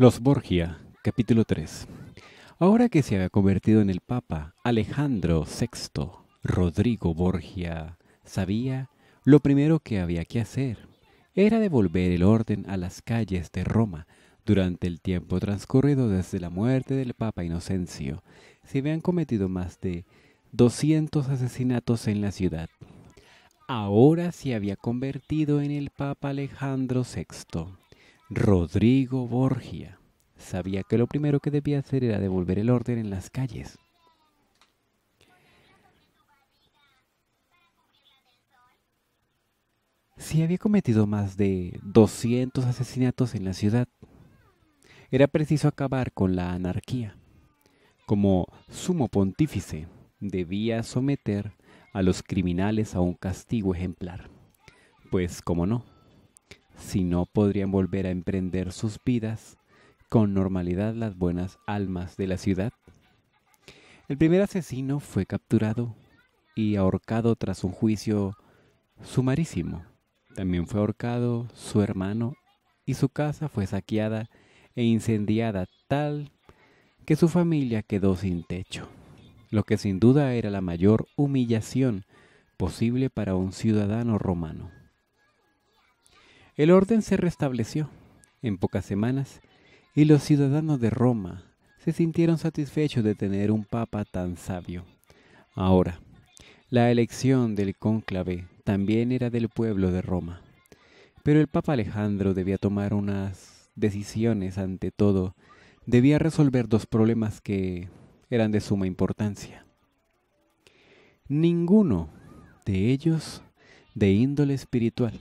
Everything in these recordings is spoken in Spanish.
Los Borgia, capítulo 3. Ahora que se había convertido en el Papa, Alejandro VI, Rodrigo Borgia, sabía lo primero que había que hacer. Era devolver el orden a las calles de Roma durante el tiempo transcurrido desde la muerte del Papa Inocencio. Se habían cometido más de 200 asesinatos en la ciudad. Ahora se había convertido en el Papa Alejandro VI Rodrigo Borgia sabía que lo primero que debía hacer era devolver el orden en las calles. Si había cometido más de 200 asesinatos en la ciudad, era preciso acabar con la anarquía. Como sumo pontífice, debía someter a los criminales a un castigo ejemplar. Pues, como no, si no podrían volver a emprender sus vidas con normalidad las buenas almas de la ciudad. El primer asesino fue capturado y ahorcado tras un juicio sumarísimo. También fue ahorcado su hermano y su casa fue saqueada e incendiada tal que su familia quedó sin techo, lo que sin duda era la mayor humillación posible para un ciudadano romano. El orden se restableció en pocas semanas y los ciudadanos de Roma se sintieron satisfechos de tener un papa tan sabio. Ahora, la elección del cónclave también era del pueblo de Roma. Pero el Papa Alejandro debía tomar unas decisiones ante todo, debía resolver dos problemas que eran de suma importancia. Ninguno de ellos de índole espiritual.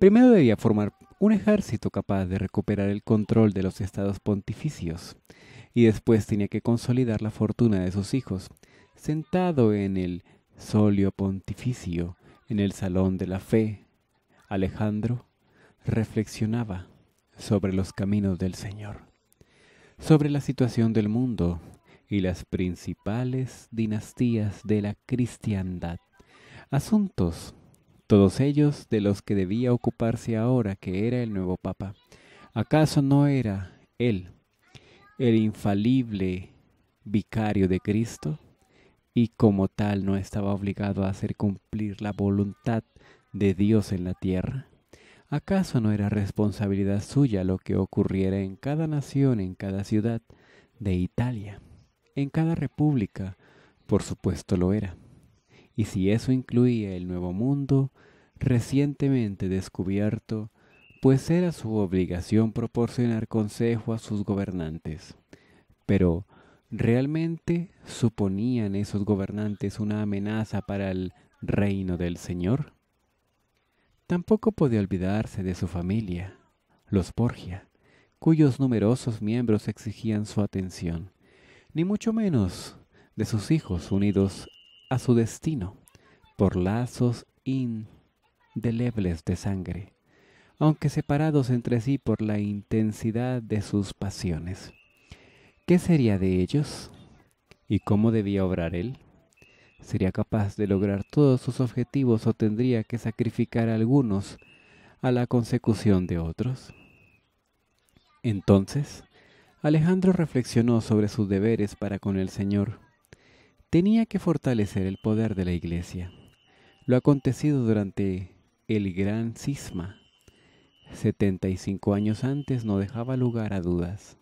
Primero debía formar un ejército capaz de recuperar el control de los estados pontificios, y después tenía que consolidar la fortuna de sus hijos, sentado en el solio pontificio, en el salón de la fe. Alejandro reflexionaba sobre los caminos del Señor, sobre la situación del mundo y las principales dinastías de la cristiandad, asuntos todos ellos de los que debía ocuparse ahora que era el nuevo Papa. ¿Acaso no era él el infalible vicario de Cristo? Y como tal no estaba obligado a hacer cumplir la voluntad de Dios en la tierra. ¿Acaso no era responsabilidad suya lo que ocurriera en cada nación, en cada ciudad de Italia, en cada república? Por supuesto lo era y si eso incluía el nuevo mundo recientemente descubierto, pues era su obligación proporcionar consejo a sus gobernantes. Pero, ¿realmente suponían esos gobernantes una amenaza para el reino del Señor? Tampoco podía olvidarse de su familia, los Borgia, cuyos numerosos miembros exigían su atención, ni mucho menos de sus hijos unidos a su destino por lazos indelebles de sangre, aunque separados entre sí por la intensidad de sus pasiones. ¿Qué sería de ellos? ¿Y cómo debía obrar él? ¿Sería capaz de lograr todos sus objetivos o tendría que sacrificar algunos a la consecución de otros? Entonces, Alejandro reflexionó sobre sus deberes para con el Señor tenía que fortalecer el poder de la Iglesia. Lo acontecido durante el gran cisma, 75 años antes, no dejaba lugar a dudas.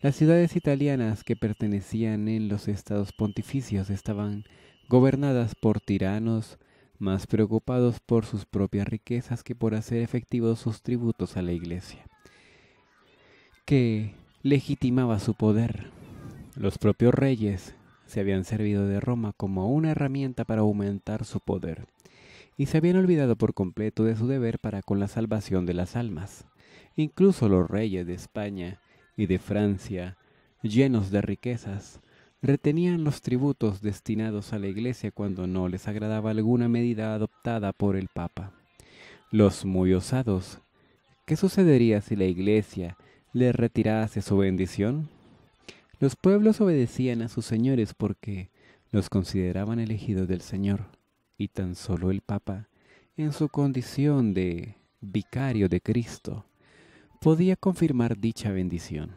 Las ciudades italianas que pertenecían en los estados pontificios estaban gobernadas por tiranos más preocupados por sus propias riquezas que por hacer efectivos sus tributos a la Iglesia, que legitimaba su poder. Los propios reyes se habían servido de Roma como una herramienta para aumentar su poder, y se habían olvidado por completo de su deber para con la salvación de las almas. Incluso los reyes de España y de Francia, llenos de riquezas, retenían los tributos destinados a la Iglesia cuando no les agradaba alguna medida adoptada por el Papa. Los muy osados, ¿qué sucedería si la Iglesia les retirase su bendición? Los pueblos obedecían a sus señores porque los consideraban elegidos del Señor, y tan solo el Papa, en su condición de vicario de Cristo, podía confirmar dicha bendición.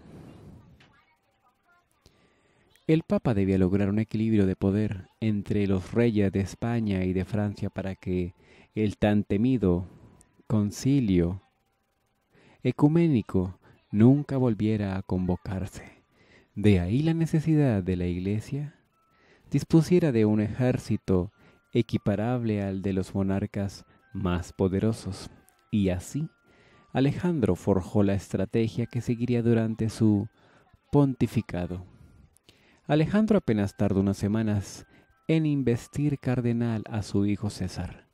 El Papa debía lograr un equilibrio de poder entre los reyes de España y de Francia para que el tan temido concilio ecuménico nunca volviera a convocarse. De ahí la necesidad de la Iglesia dispusiera de un ejército equiparable al de los monarcas más poderosos. Y así, Alejandro forjó la estrategia que seguiría durante su pontificado. Alejandro apenas tardó unas semanas en investir cardenal a su hijo César,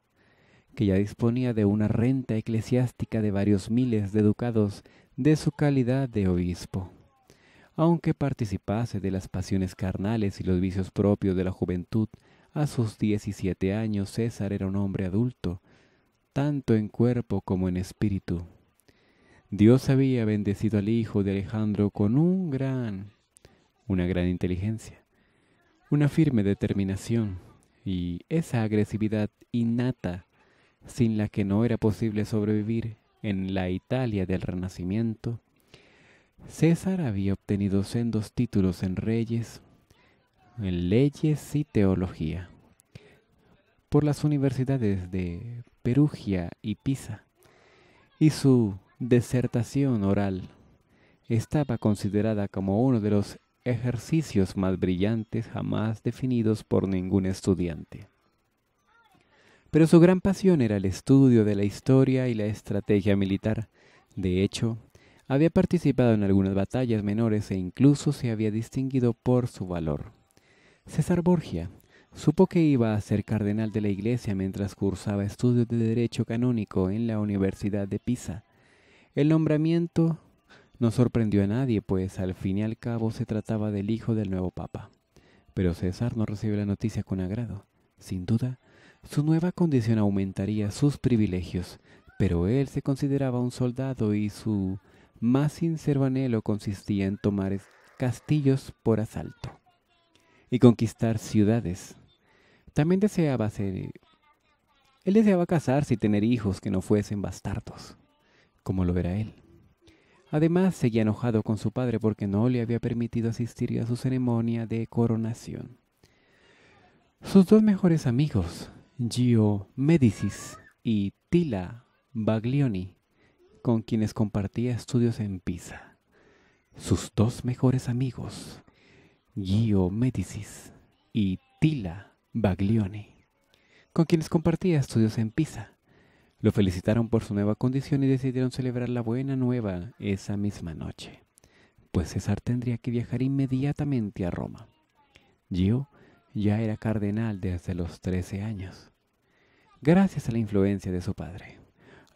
que ya disponía de una renta eclesiástica de varios miles de ducados de su calidad de obispo aunque participase de las pasiones carnales y los vicios propios de la juventud, a sus 17 años César era un hombre adulto, tanto en cuerpo como en espíritu. Dios había bendecido al hijo de Alejandro con un gran, una gran inteligencia, una firme determinación y esa agresividad innata sin la que no era posible sobrevivir en la Italia del Renacimiento César había obtenido sendos títulos en reyes, en leyes y teología por las universidades de Perugia y Pisa, y su desertación oral estaba considerada como uno de los ejercicios más brillantes jamás definidos por ningún estudiante. Pero su gran pasión era el estudio de la historia y la estrategia militar. De hecho, había participado en algunas batallas menores e incluso se había distinguido por su valor. César Borgia supo que iba a ser cardenal de la Iglesia mientras cursaba estudios de Derecho Canónico en la Universidad de Pisa. El nombramiento no sorprendió a nadie, pues al fin y al cabo se trataba del hijo del nuevo Papa. Pero César no recibió la noticia con agrado. Sin duda, su nueva condición aumentaría sus privilegios, pero él se consideraba un soldado y su más sincero anhelo consistía en tomar castillos por asalto y conquistar ciudades. También deseaba ser... Eh, él deseaba casarse y tener hijos que no fuesen bastardos, como lo era él. Además, seguía enojado con su padre porque no le había permitido asistir a su ceremonia de coronación. Sus dos mejores amigos, Gio Médicis y Tila Baglioni, con quienes compartía estudios en Pisa. Sus dos mejores amigos, Gio Médicis y Tila Baglioni, con quienes compartía estudios en Pisa. Lo felicitaron por su nueva condición y decidieron celebrar la buena nueva esa misma noche, pues César tendría que viajar inmediatamente a Roma. Gio ya era cardenal desde los 13 años, gracias a la influencia de su padre.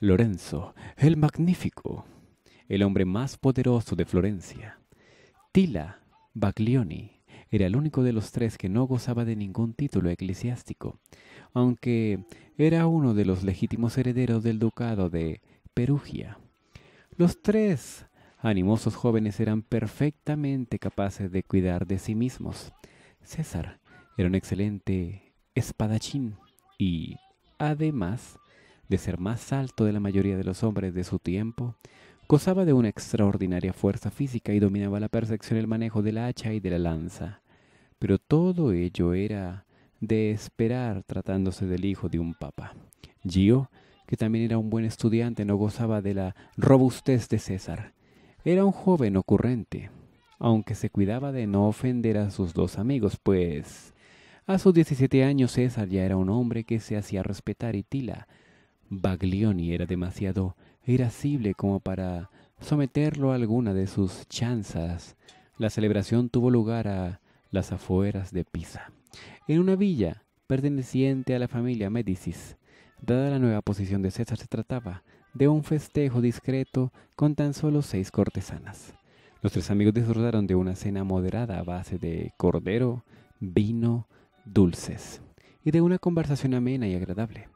Lorenzo, el Magnífico, el hombre más poderoso de Florencia. Tila Baglioni era el único de los tres que no gozaba de ningún título eclesiástico, aunque era uno de los legítimos herederos del ducado de Perugia. Los tres animosos jóvenes eran perfectamente capaces de cuidar de sí mismos. César era un excelente espadachín y, además, de ser más alto de la mayoría de los hombres de su tiempo, gozaba de una extraordinaria fuerza física y dominaba la perfección el manejo de la hacha y de la lanza. Pero todo ello era de esperar tratándose del hijo de un papa. Gio, que también era un buen estudiante, no gozaba de la robustez de César. Era un joven ocurrente, aunque se cuidaba de no ofender a sus dos amigos, pues a sus 17 años César ya era un hombre que se hacía respetar y Tila Baglioni era demasiado irascible como para someterlo a alguna de sus chanzas. La celebración tuvo lugar a las afueras de Pisa, en una villa perteneciente a la familia Médicis. Dada la nueva posición de César, se trataba de un festejo discreto con tan solo seis cortesanas. Los tres amigos disfrutaron de una cena moderada a base de cordero, vino, dulces y de una conversación amena y agradable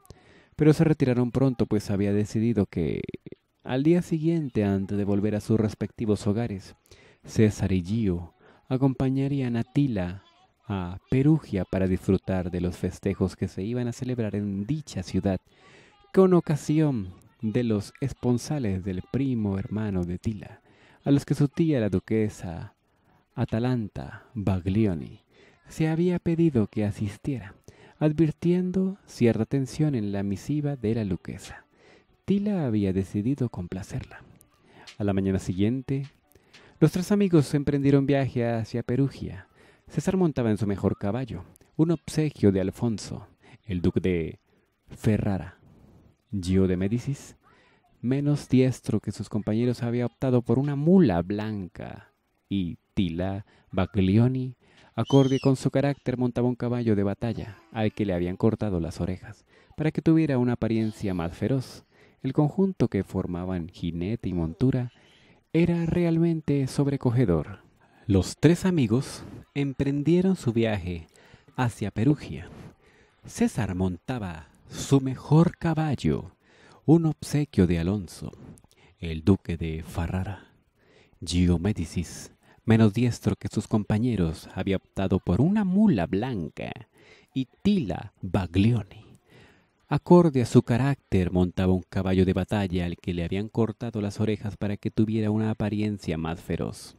pero se retiraron pronto pues había decidido que al día siguiente, antes de volver a sus respectivos hogares, César y Gio acompañarían a Tila a Perugia para disfrutar de los festejos que se iban a celebrar en dicha ciudad con ocasión de los esponsales del primo hermano de Tila, a los que su tía la duquesa Atalanta Baglioni se había pedido que asistiera advirtiendo cierta tensión en la misiva de la Luquesa. Tila había decidido complacerla. A la mañana siguiente, los tres amigos emprendieron viaje hacia Perugia. César montaba en su mejor caballo, un obsequio de Alfonso, el duque de Ferrara. Gio de Médicis, menos diestro que sus compañeros, había optado por una mula blanca y Tila Baglioni Acorde con su carácter montaba un caballo de batalla, al que le habían cortado las orejas, para que tuviera una apariencia más feroz. El conjunto que formaban jinete y montura era realmente sobrecogedor. Los tres amigos emprendieron su viaje hacia Perugia. César montaba su mejor caballo, un obsequio de Alonso, el duque de Ferrara. médicis menos diestro que sus compañeros, había optado por una mula blanca y Tila Baglioni. Acorde a su carácter, montaba un caballo de batalla al que le habían cortado las orejas para que tuviera una apariencia más feroz.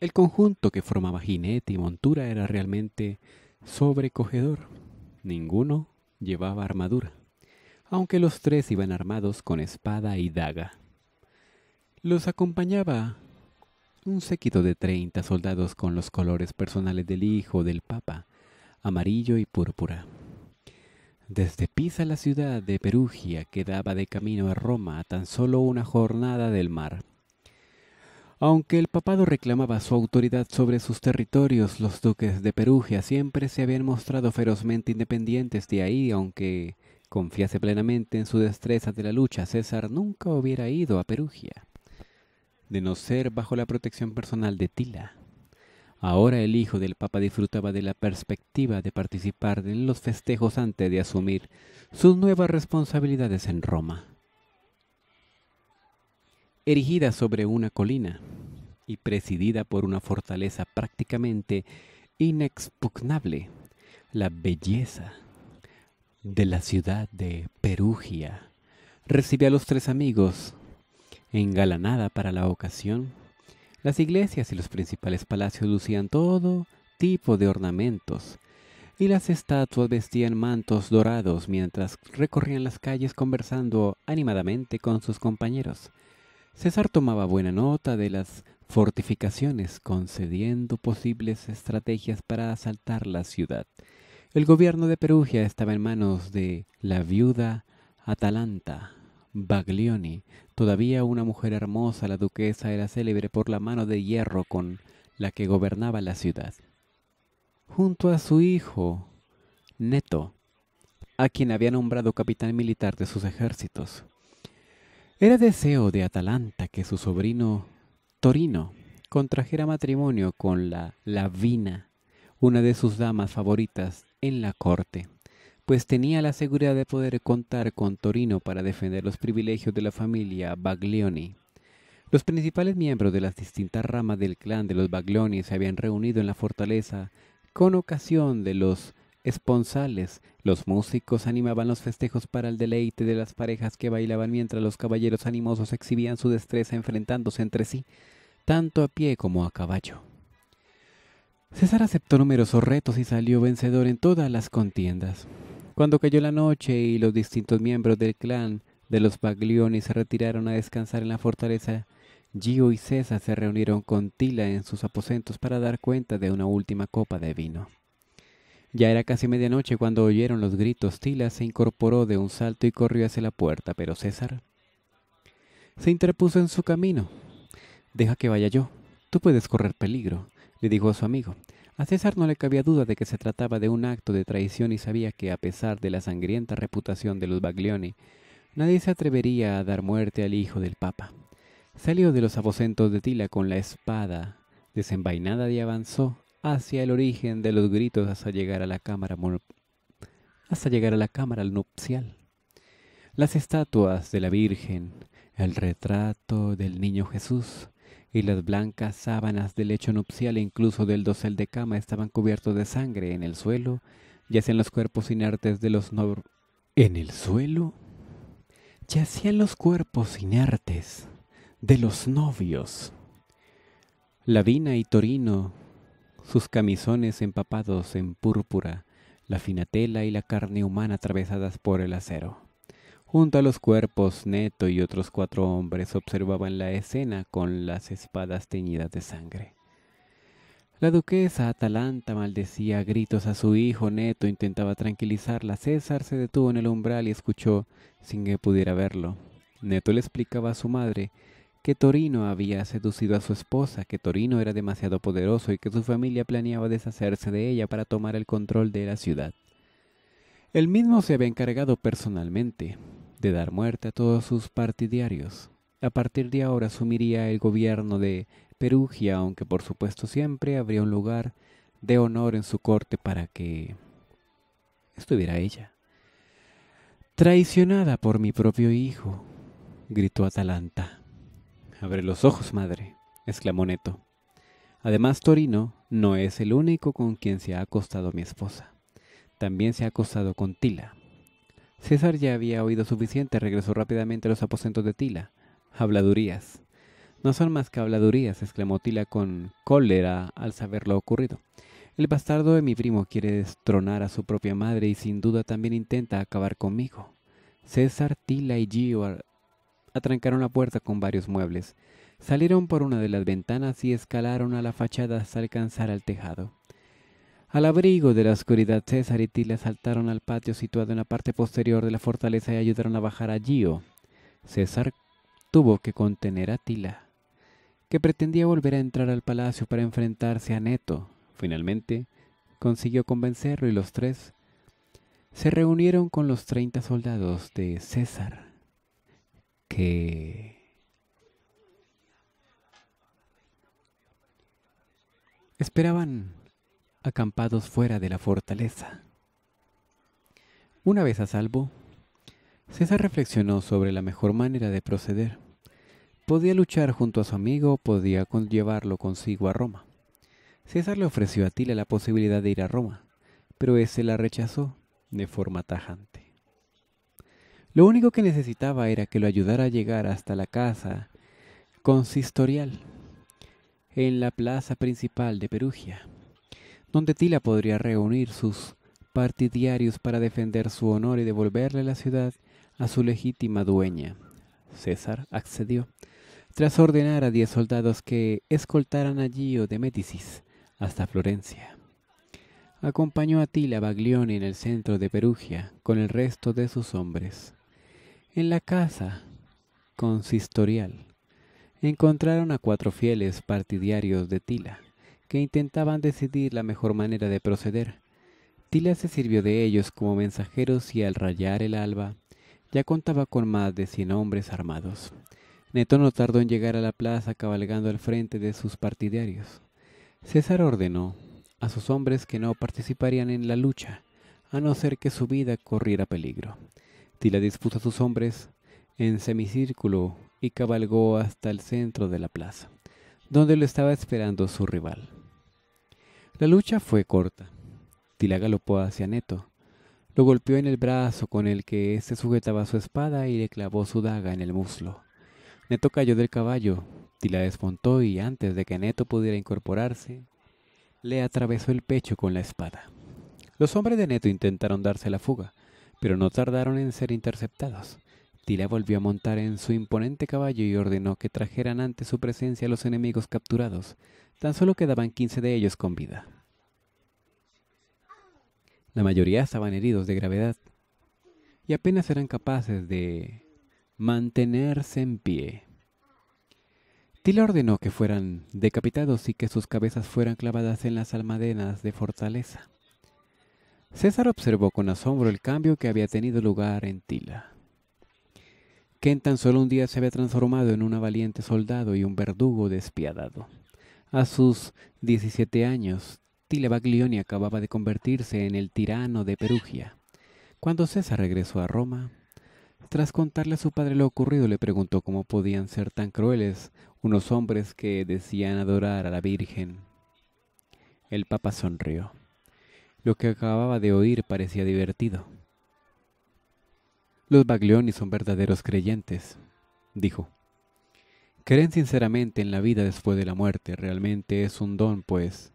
El conjunto que formaba jinete y montura era realmente sobrecogedor. Ninguno llevaba armadura, aunque los tres iban armados con espada y daga. Los acompañaba un séquito de treinta soldados con los colores personales del hijo del Papa, amarillo y púrpura. Desde Pisa, la ciudad de Perugia quedaba de camino a Roma a tan solo una jornada del mar. Aunque el papado reclamaba su autoridad sobre sus territorios, los duques de Perugia siempre se habían mostrado ferozmente independientes de ahí, aunque confiase plenamente en su destreza de la lucha, César nunca hubiera ido a Perugia de no ser bajo la protección personal de Tila. Ahora el hijo del Papa disfrutaba de la perspectiva de participar en los festejos antes de asumir sus nuevas responsabilidades en Roma. Erigida sobre una colina y presidida por una fortaleza prácticamente inexpugnable, la belleza de la ciudad de Perugia recibe a los tres amigos engalanada para la ocasión. Las iglesias y los principales palacios lucían todo tipo de ornamentos, y las estatuas vestían mantos dorados mientras recorrían las calles conversando animadamente con sus compañeros. César tomaba buena nota de las fortificaciones, concediendo posibles estrategias para asaltar la ciudad. El gobierno de Perugia estaba en manos de la viuda Atalanta Baglioni, Todavía una mujer hermosa, la duquesa, era célebre por la mano de hierro con la que gobernaba la ciudad. Junto a su hijo, Neto, a quien había nombrado capitán militar de sus ejércitos. Era deseo de Atalanta que su sobrino Torino contrajera matrimonio con la Lavina, una de sus damas favoritas en la corte pues tenía la seguridad de poder contar con Torino para defender los privilegios de la familia Baglioni. Los principales miembros de las distintas ramas del clan de los Baglioni se habían reunido en la fortaleza con ocasión de los esponsales. Los músicos animaban los festejos para el deleite de las parejas que bailaban mientras los caballeros animosos exhibían su destreza enfrentándose entre sí, tanto a pie como a caballo. César aceptó numerosos retos y salió vencedor en todas las contiendas. Cuando cayó la noche y los distintos miembros del clan de los Baglioni se retiraron a descansar en la fortaleza, Gio y César se reunieron con Tila en sus aposentos para dar cuenta de una última copa de vino. Ya era casi medianoche cuando oyeron los gritos. Tila se incorporó de un salto y corrió hacia la puerta, pero César se interpuso en su camino. Deja que vaya yo. Tú puedes correr peligro, le dijo a su amigo. A César no le cabía duda de que se trataba de un acto de traición y sabía que, a pesar de la sangrienta reputación de los Baglioni, nadie se atrevería a dar muerte al hijo del Papa. Salió de los aposentos de Tila con la espada desenvainada y avanzó hacia el origen de los gritos hasta llegar a la cámara hasta llegar a la cámara nupcial. Las estatuas de la Virgen, el retrato del niño Jesús, y las blancas sábanas del lecho nupcial e incluso del dosel de cama estaban cubiertos de sangre en el suelo, yacían los cuerpos inertes de los novios. ¿En el suelo? Yacían los cuerpos inertes de los novios. vina y Torino, sus camisones empapados en púrpura, la fina tela y la carne humana atravesadas por el acero. Junto a los cuerpos, Neto y otros cuatro hombres observaban la escena con las espadas teñidas de sangre. La duquesa Atalanta maldecía a gritos a su hijo, Neto intentaba tranquilizarla. César se detuvo en el umbral y escuchó sin que pudiera verlo. Neto le explicaba a su madre que Torino había seducido a su esposa, que Torino era demasiado poderoso y que su familia planeaba deshacerse de ella para tomar el control de la ciudad. Él mismo se había encargado personalmente de dar muerte a todos sus partidarios. A partir de ahora asumiría el gobierno de Perugia, aunque por supuesto siempre habría un lugar de honor en su corte para que estuviera ella. Traicionada por mi propio hijo, gritó Atalanta. Abre los ojos, madre, exclamó Neto. Además, Torino no es el único con quien se ha acostado mi esposa. También se ha acostado con Tila. César ya había oído suficiente, regresó rápidamente a los aposentos de Tila. Habladurías. No son más que habladurías, exclamó Tila con cólera al saber lo ocurrido. El bastardo de mi primo quiere destronar a su propia madre y sin duda también intenta acabar conmigo. César, Tila y Gio atrancaron la puerta con varios muebles. Salieron por una de las ventanas y escalaron a la fachada hasta alcanzar al tejado. Al abrigo de la oscuridad, César y Tila saltaron al patio situado en la parte posterior de la fortaleza y ayudaron a bajar a Gio. César tuvo que contener a Tila, que pretendía volver a entrar al palacio para enfrentarse a Neto. Finalmente, consiguió convencerlo y los tres se reunieron con los 30 soldados de César, que esperaban acampados fuera de la fortaleza. Una vez a salvo, César reflexionó sobre la mejor manera de proceder. Podía luchar junto a su amigo, podía llevarlo consigo a Roma. César le ofreció a Tila la posibilidad de ir a Roma, pero ese la rechazó de forma tajante. Lo único que necesitaba era que lo ayudara a llegar hasta la casa consistorial en la plaza principal de Perugia donde Tila podría reunir sus partidarios para defender su honor y devolverle la ciudad a su legítima dueña. César accedió, tras ordenar a diez soldados que escoltaran a Gio de Médicis hasta Florencia. Acompañó a Tila Baglioni en el centro de Perugia con el resto de sus hombres. En la casa consistorial encontraron a cuatro fieles partidarios de Tila que intentaban decidir la mejor manera de proceder. Tila se sirvió de ellos como mensajeros y al rayar el alba ya contaba con más de cien hombres armados. Neto no tardó en llegar a la plaza cabalgando al frente de sus partidarios. César ordenó a sus hombres que no participarían en la lucha, a no ser que su vida corriera peligro. Tila dispuso a sus hombres en semicírculo y cabalgó hasta el centro de la plaza, donde lo estaba esperando su rival. La lucha fue corta. Tila galopó hacia Neto. Lo golpeó en el brazo con el que éste sujetaba su espada y le clavó su daga en el muslo. Neto cayó del caballo. Tila desmontó y antes de que Neto pudiera incorporarse, le atravesó el pecho con la espada. Los hombres de Neto intentaron darse la fuga, pero no tardaron en ser interceptados. Tila volvió a montar en su imponente caballo y ordenó que trajeran ante su presencia a los enemigos capturados. Tan solo quedaban 15 de ellos con vida. La mayoría estaban heridos de gravedad y apenas eran capaces de mantenerse en pie. Tila ordenó que fueran decapitados y que sus cabezas fueran clavadas en las almadenas de fortaleza. César observó con asombro el cambio que había tenido lugar en Tila, que en tan solo un día se había transformado en un valiente soldado y un verdugo despiadado. A sus 17 años, Baglioni acababa de convertirse en el tirano de Perugia. Cuando César regresó a Roma, tras contarle a su padre lo ocurrido, le preguntó cómo podían ser tan crueles unos hombres que decían adorar a la Virgen. El Papa sonrió. Lo que acababa de oír parecía divertido. Los Baglioni son verdaderos creyentes, dijo. Creen sinceramente en la vida después de la muerte, realmente es un don, pues,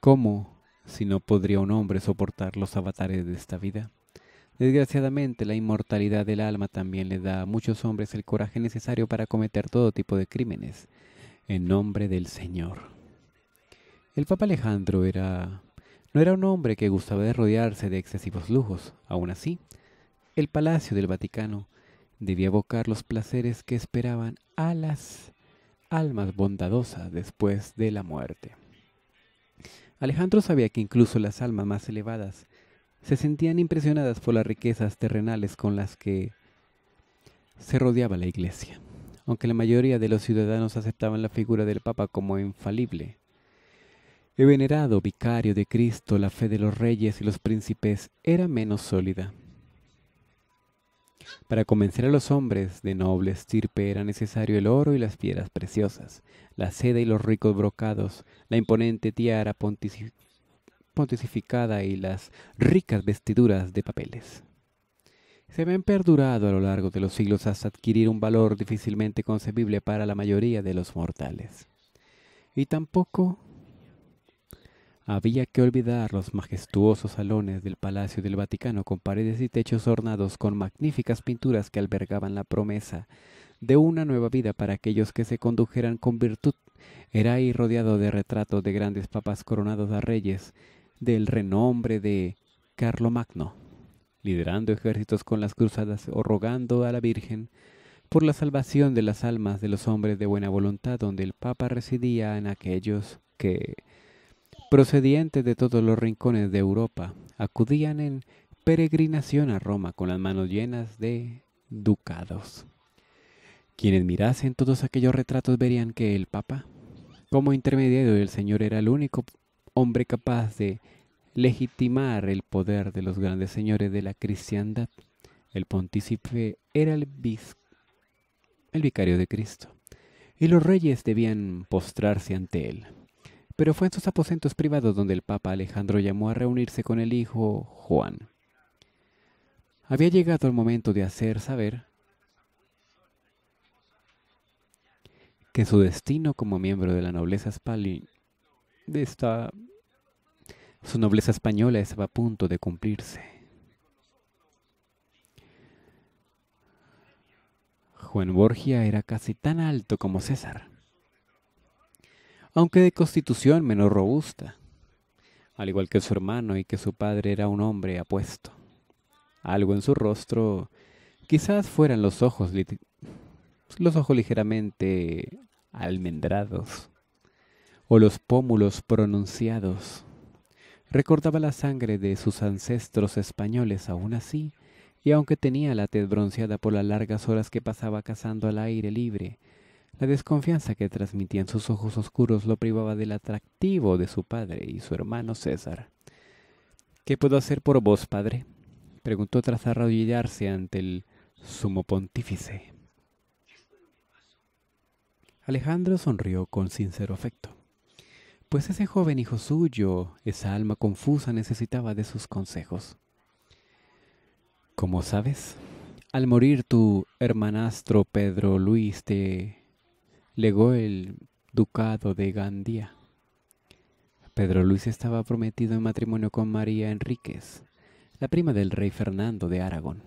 ¿cómo si no podría un hombre soportar los avatares de esta vida? Desgraciadamente, la inmortalidad del alma también le da a muchos hombres el coraje necesario para cometer todo tipo de crímenes, en nombre del Señor. El Papa Alejandro era... no era un hombre que gustaba de rodearse de excesivos lujos, aún así, el Palacio del Vaticano debía evocar los placeres que esperaban a las almas bondadosas después de la muerte. Alejandro sabía que incluso las almas más elevadas se sentían impresionadas por las riquezas terrenales con las que se rodeaba la iglesia. Aunque la mayoría de los ciudadanos aceptaban la figura del Papa como infalible, el venerado vicario de Cristo, la fe de los reyes y los príncipes era menos sólida. Para convencer a los hombres de noble estirpe era necesario el oro y las piedras preciosas, la seda y los ricos brocados, la imponente tiara pontificada y las ricas vestiduras de papeles. Se ven perdurado a lo largo de los siglos hasta adquirir un valor difícilmente concebible para la mayoría de los mortales. Y tampoco había que olvidar los majestuosos salones del Palacio del Vaticano con paredes y techos ornados con magníficas pinturas que albergaban la promesa de una nueva vida para aquellos que se condujeran con virtud. Era ahí rodeado de retratos de grandes papas coronados a reyes, del renombre de Carlomagno, liderando ejércitos con las cruzadas o rogando a la Virgen por la salvación de las almas de los hombres de buena voluntad donde el Papa residía en aquellos que procedientes de todos los rincones de Europa, acudían en peregrinación a Roma con las manos llenas de ducados. Quienes mirasen todos aquellos retratos verían que el Papa, como intermediario del Señor, era el único hombre capaz de legitimar el poder de los grandes señores de la cristiandad. El pontícipe era el, el vicario de Cristo, y los reyes debían postrarse ante él pero fue en sus aposentos privados donde el Papa Alejandro llamó a reunirse con el hijo Juan. Había llegado el momento de hacer saber que su destino como miembro de la nobleza española de esta su nobleza española estaba a punto de cumplirse. Juan Borgia era casi tan alto como César aunque de constitución menos robusta, al igual que su hermano y que su padre era un hombre apuesto. Algo en su rostro, quizás fueran los ojos, los ojos ligeramente almendrados, o los pómulos pronunciados. Recordaba la sangre de sus ancestros españoles aún así, y aunque tenía la tez bronceada por las largas horas que pasaba cazando al aire libre, la desconfianza que transmitían sus ojos oscuros lo privaba del atractivo de su padre y su hermano César. ¿Qué puedo hacer por vos, padre? preguntó tras arrodillarse ante el sumo pontífice. Alejandro sonrió con sincero afecto, pues ese joven hijo suyo, esa alma confusa, necesitaba de sus consejos. Como sabes, al morir tu hermanastro Pedro Luis te legó el ducado de Gandía. Pedro Luis estaba prometido en matrimonio con María Enríquez, la prima del rey Fernando de Aragón.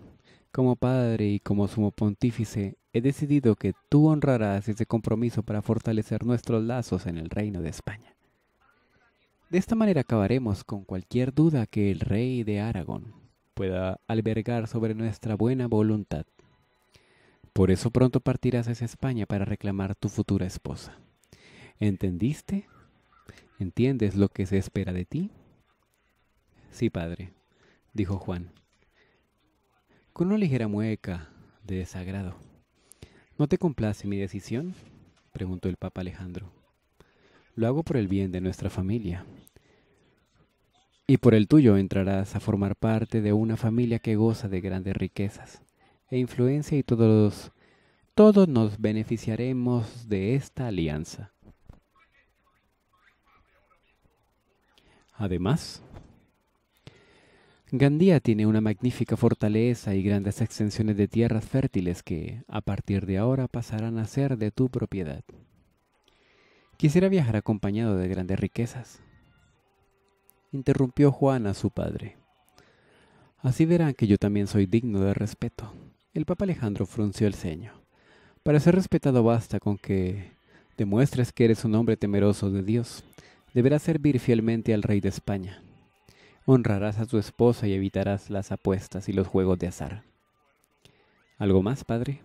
Como padre y como sumo pontífice, he decidido que tú honrarás ese compromiso para fortalecer nuestros lazos en el reino de España. De esta manera acabaremos con cualquier duda que el rey de Aragón pueda albergar sobre nuestra buena voluntad. Por eso pronto partirás hacia España para reclamar tu futura esposa. ¿Entendiste? ¿Entiendes lo que se espera de ti? Sí, padre, dijo Juan, con una ligera mueca de desagrado. ¿No te complace mi decisión? preguntó el Papa Alejandro. Lo hago por el bien de nuestra familia. Y por el tuyo entrarás a formar parte de una familia que goza de grandes riquezas e influencia y todos, todos nos beneficiaremos de esta alianza. Además, Gandía tiene una magnífica fortaleza y grandes extensiones de tierras fértiles que, a partir de ahora, pasarán a ser de tu propiedad. Quisiera viajar acompañado de grandes riquezas. Interrumpió Juan a su padre. Así verán que yo también soy digno de respeto. El Papa Alejandro frunció el ceño. Para ser respetado basta con que demuestres que eres un hombre temeroso de Dios. Deberás servir fielmente al rey de España. Honrarás a tu esposa y evitarás las apuestas y los juegos de azar. ¿Algo más, padre?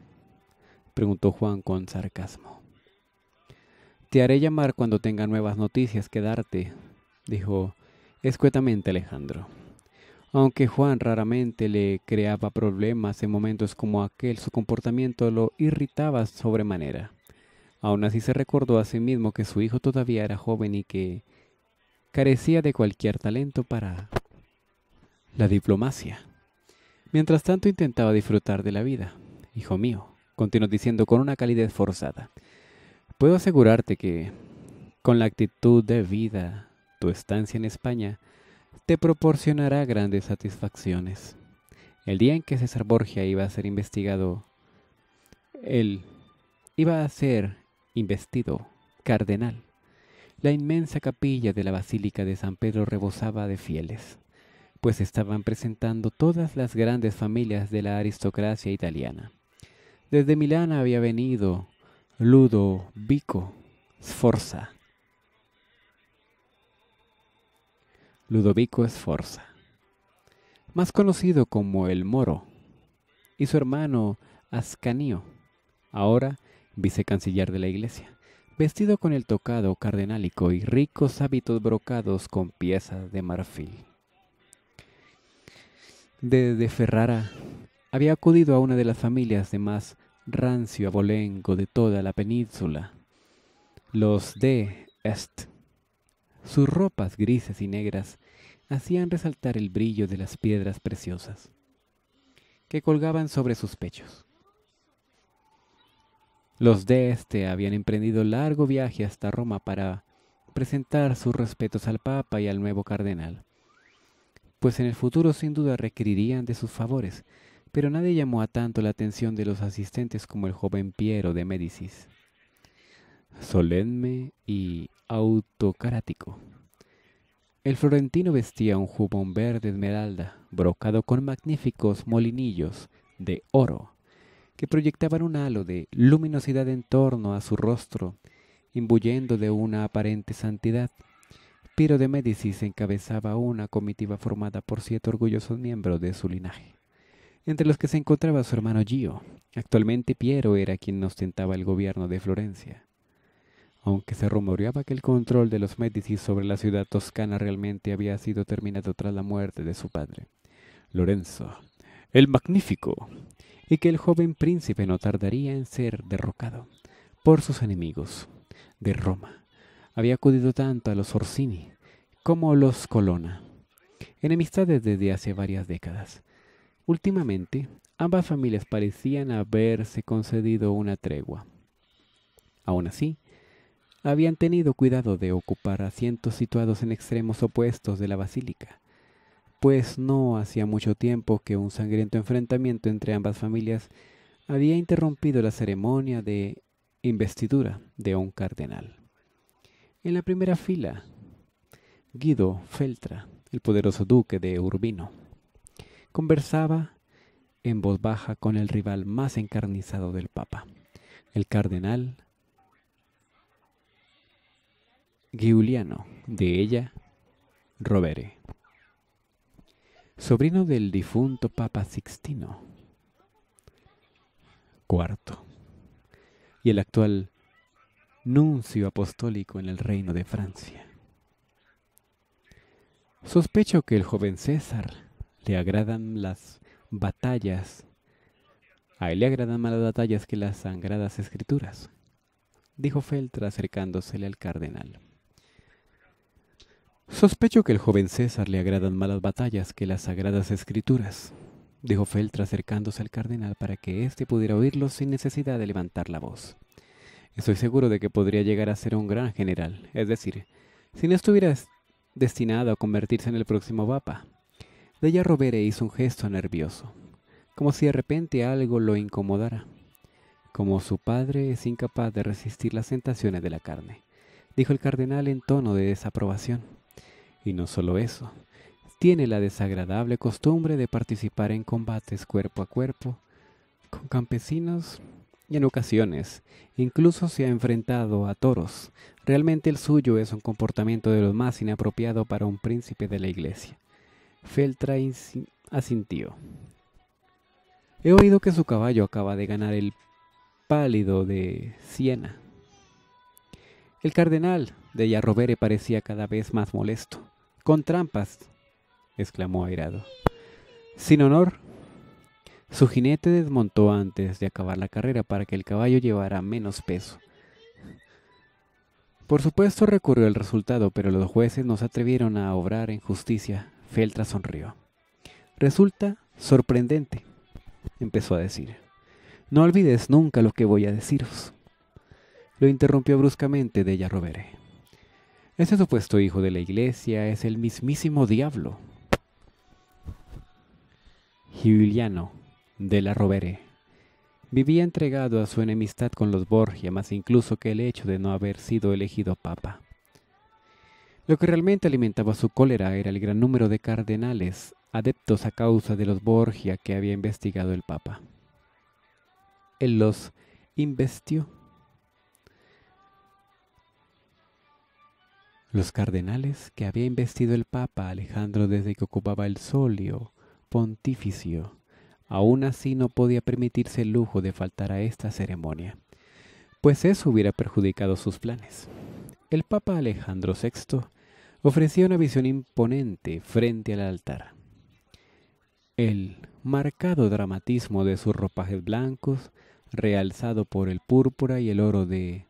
preguntó Juan con sarcasmo. Te haré llamar cuando tenga nuevas noticias que darte, dijo escuetamente Alejandro. Aunque Juan raramente le creaba problemas en momentos como aquel, su comportamiento lo irritaba sobremanera. Aún así se recordó a sí mismo que su hijo todavía era joven y que carecía de cualquier talento para la diplomacia. Mientras tanto intentaba disfrutar de la vida. Hijo mío, continuó diciendo con una calidez forzada, puedo asegurarte que, con la actitud de vida, tu estancia en España te proporcionará grandes satisfacciones. El día en que César Borgia iba a ser investigado, él iba a ser investido cardenal. La inmensa capilla de la Basílica de San Pedro rebosaba de fieles, pues estaban presentando todas las grandes familias de la aristocracia italiana. Desde Milán había venido Ludo Vico Sforza, Ludovico Esforza, más conocido como el Moro, y su hermano Ascanio, ahora vicecanciller de la Iglesia, vestido con el tocado cardenálico y ricos hábitos brocados con piezas de marfil. Desde Ferrara había acudido a una de las familias de más rancio abolengo de toda la península, los de Est sus ropas grises y negras hacían resaltar el brillo de las piedras preciosas que colgaban sobre sus pechos. Los de este habían emprendido largo viaje hasta Roma para presentar sus respetos al Papa y al nuevo cardenal, pues en el futuro sin duda requerirían de sus favores, pero nadie llamó a tanto la atención de los asistentes como el joven Piero de Médicis solemne y autocrático. El florentino vestía un jubón verde esmeralda, brocado con magníficos molinillos de oro, que proyectaban un halo de luminosidad en torno a su rostro, imbuyendo de una aparente santidad. Piero de Médicis encabezaba una comitiva formada por siete orgullosos miembros de su linaje, entre los que se encontraba su hermano Gio. Actualmente Piero era quien ostentaba el gobierno de Florencia. Aunque se rumoreaba que el control de los Médicis sobre la ciudad toscana realmente había sido terminado tras la muerte de su padre, Lorenzo, el Magnífico, y que el joven príncipe no tardaría en ser derrocado por sus enemigos de Roma. Había acudido tanto a los Orsini como a los Colonna, enemistades desde hace varias décadas. Últimamente, ambas familias parecían haberse concedido una tregua. Aún así, habían tenido cuidado de ocupar asientos situados en extremos opuestos de la basílica, pues no hacía mucho tiempo que un sangriento enfrentamiento entre ambas familias había interrumpido la ceremonia de investidura de un cardenal. En la primera fila, Guido Feltra, el poderoso duque de Urbino, conversaba en voz baja con el rival más encarnizado del Papa, el cardenal Giuliano, de ella, Robere. Sobrino del difunto Papa Sixtino IV y el actual nuncio apostólico en el reino de Francia. Sospecho que el joven César le agradan las batallas, a él le agradan más las batallas que las sangradas escrituras, dijo Feltra acercándosele al cardenal. Sospecho que el joven César le agradan más las batallas que las sagradas escrituras, dijo feltra acercándose al cardenal para que éste pudiera oírlo sin necesidad de levantar la voz. Estoy seguro de que podría llegar a ser un gran general, es decir, si no estuviera destinado a convertirse en el próximo papa. Della ella Robere hizo un gesto nervioso, como si de repente algo lo incomodara. Como su padre es incapaz de resistir las tentaciones de la carne, dijo el cardenal en tono de desaprobación. Y no solo eso, tiene la desagradable costumbre de participar en combates cuerpo a cuerpo con campesinos y en ocasiones incluso se ha enfrentado a toros. Realmente el suyo es un comportamiento de lo más inapropiado para un príncipe de la iglesia. Feltra asintió. He oído que su caballo acaba de ganar el pálido de Siena. El cardenal de Yarrovere parecía cada vez más molesto. Con trampas, exclamó airado. Sin honor. Su jinete desmontó antes de acabar la carrera para que el caballo llevara menos peso. Por supuesto recurrió el resultado, pero los jueces no se atrevieron a obrar en justicia. Feltra sonrió. Resulta sorprendente, empezó a decir. No olvides nunca lo que voy a deciros. Lo interrumpió bruscamente Della Rovere. Ese supuesto hijo de la iglesia es el mismísimo diablo. Giuliano de la Rovere vivía entregado a su enemistad con los Borgia más incluso que el hecho de no haber sido elegido papa. Lo que realmente alimentaba su cólera era el gran número de cardenales adeptos a causa de los Borgia que había investigado el papa. Él los investió Los cardenales que había investido el Papa Alejandro desde que ocupaba el solio pontificio, aún así no podía permitirse el lujo de faltar a esta ceremonia, pues eso hubiera perjudicado sus planes. El Papa Alejandro VI ofrecía una visión imponente frente al altar. El marcado dramatismo de sus ropajes blancos, realzado por el púrpura y el oro de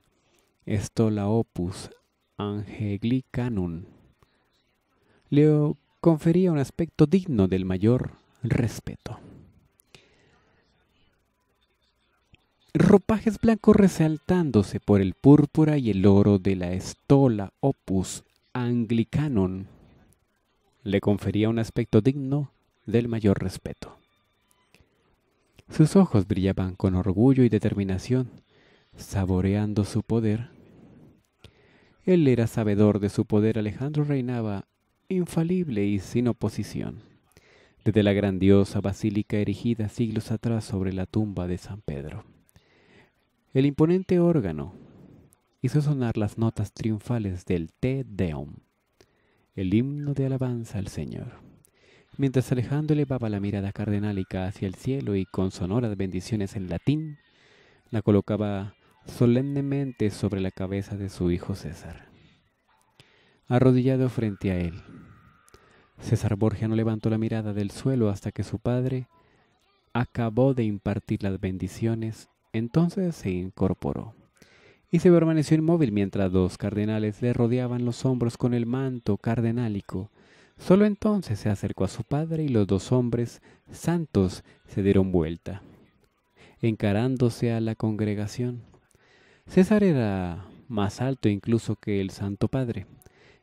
estola Opus anglicanum le confería un aspecto digno del mayor respeto. Ropajes blancos resaltándose por el púrpura y el oro de la estola opus anglicanum le confería un aspecto digno del mayor respeto. Sus ojos brillaban con orgullo y determinación, saboreando su poder él era sabedor de su poder, Alejandro reinaba infalible y sin oposición, desde la grandiosa basílica erigida siglos atrás sobre la tumba de San Pedro. El imponente órgano hizo sonar las notas triunfales del Te Deum, el himno de alabanza al Señor. Mientras Alejandro elevaba la mirada cardenálica hacia el cielo y con sonoras bendiciones en latín, la colocaba solemnemente sobre la cabeza de su hijo César. Arrodillado frente a él, César Borgia no levantó la mirada del suelo hasta que su padre acabó de impartir las bendiciones, entonces se incorporó y se permaneció inmóvil mientras dos cardenales le rodeaban los hombros con el manto cardenálico. Solo entonces se acercó a su padre y los dos hombres santos se dieron vuelta, encarándose a la congregación. César era más alto incluso que el Santo Padre.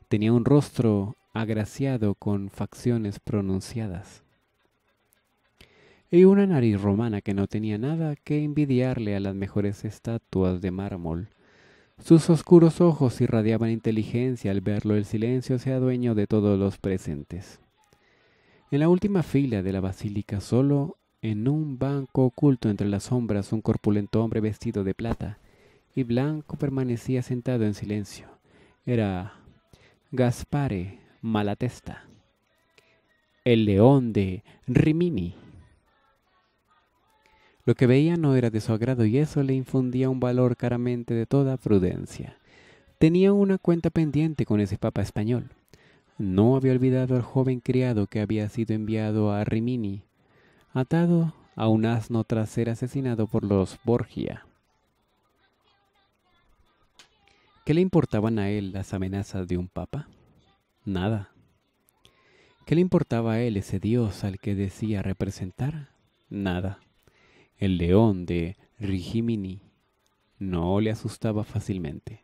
Tenía un rostro agraciado con facciones pronunciadas y una nariz romana que no tenía nada que envidiarle a las mejores estatuas de mármol. Sus oscuros ojos irradiaban inteligencia al verlo el silencio se dueño de todos los presentes. En la última fila de la basílica solo, en un banco oculto entre las sombras, un corpulento hombre vestido de plata, y Blanco permanecía sentado en silencio. Era Gaspare Malatesta, el león de Rimini. Lo que veía no era de su agrado y eso le infundía un valor caramente de toda prudencia. Tenía una cuenta pendiente con ese papa español. No había olvidado al joven criado que había sido enviado a Rimini, atado a un asno tras ser asesinado por los Borgia. ¿Qué le importaban a él las amenazas de un papa? Nada. ¿Qué le importaba a él ese dios al que decía representar? Nada. El león de Rigimini no le asustaba fácilmente.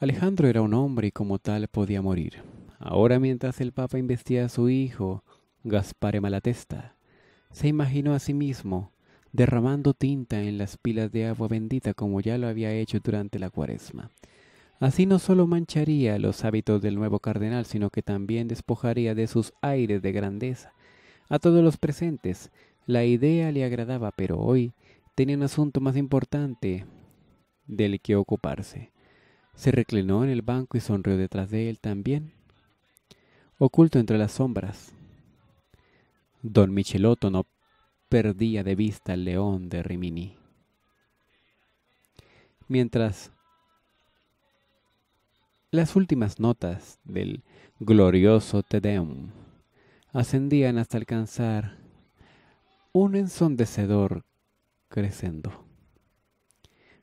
Alejandro era un hombre y como tal podía morir. Ahora mientras el Papa investía a su hijo, Gaspare Malatesta, se imaginó a sí mismo derramando tinta en las pilas de agua bendita como ya lo había hecho durante la cuaresma. Así no solo mancharía los hábitos del nuevo cardenal, sino que también despojaría de sus aires de grandeza. A todos los presentes, la idea le agradaba, pero hoy tenía un asunto más importante del que ocuparse. Se reclinó en el banco y sonrió detrás de él también, oculto entre las sombras. Don Michelotto no perdía de vista el león de Rimini. Mientras las últimas notas del glorioso Te Deum ascendían hasta alcanzar un ensondecedor crescendo.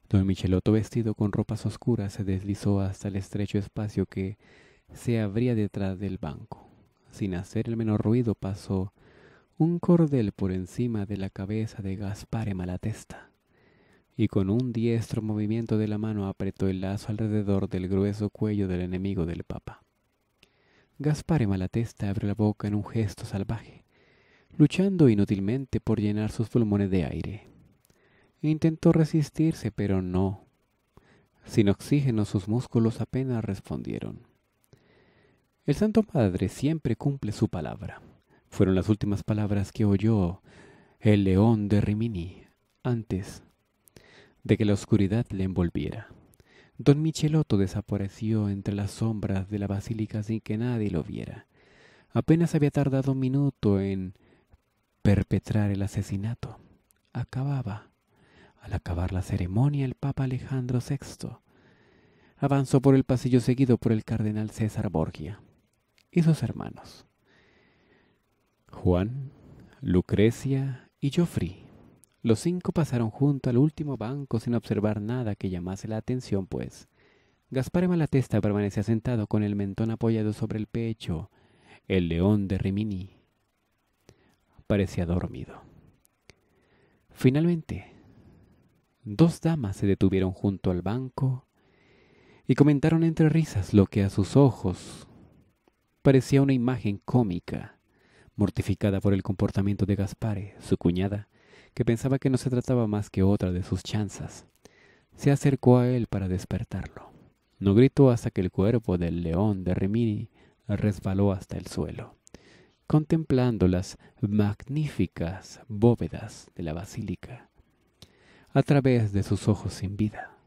Don Michelotto, vestido con ropas oscuras, se deslizó hasta el estrecho espacio que se abría detrás del banco. Sin hacer el menor ruido, pasó un cordel por encima de la cabeza de Gaspare Malatesta, y con un diestro movimiento de la mano apretó el lazo alrededor del grueso cuello del enemigo del Papa. Gaspare Malatesta abrió la boca en un gesto salvaje, luchando inútilmente por llenar sus pulmones de aire. Intentó resistirse, pero no. Sin oxígeno sus músculos apenas respondieron. El Santo Padre siempre cumple su palabra. Fueron las últimas palabras que oyó el león de Rimini antes de que la oscuridad le envolviera. Don Michelotto desapareció entre las sombras de la basílica sin que nadie lo viera. Apenas había tardado un minuto en perpetrar el asesinato. Acababa. Al acabar la ceremonia, el Papa Alejandro VI avanzó por el pasillo seguido por el cardenal César Borgia y sus hermanos. Juan, Lucrecia y Joffrey. Los cinco pasaron junto al último banco sin observar nada que llamase la atención, pues. Gaspar Malatesta permanecía sentado con el mentón apoyado sobre el pecho. El león de Rimini parecía dormido. Finalmente, dos damas se detuvieron junto al banco y comentaron entre risas lo que a sus ojos parecía una imagen cómica mortificada por el comportamiento de Gaspare, su cuñada, que pensaba que no se trataba más que otra de sus chanzas, se acercó a él para despertarlo. No gritó hasta que el cuerpo del león de Rimini resbaló hasta el suelo, contemplando las magníficas bóvedas de la basílica a través de sus ojos sin vida.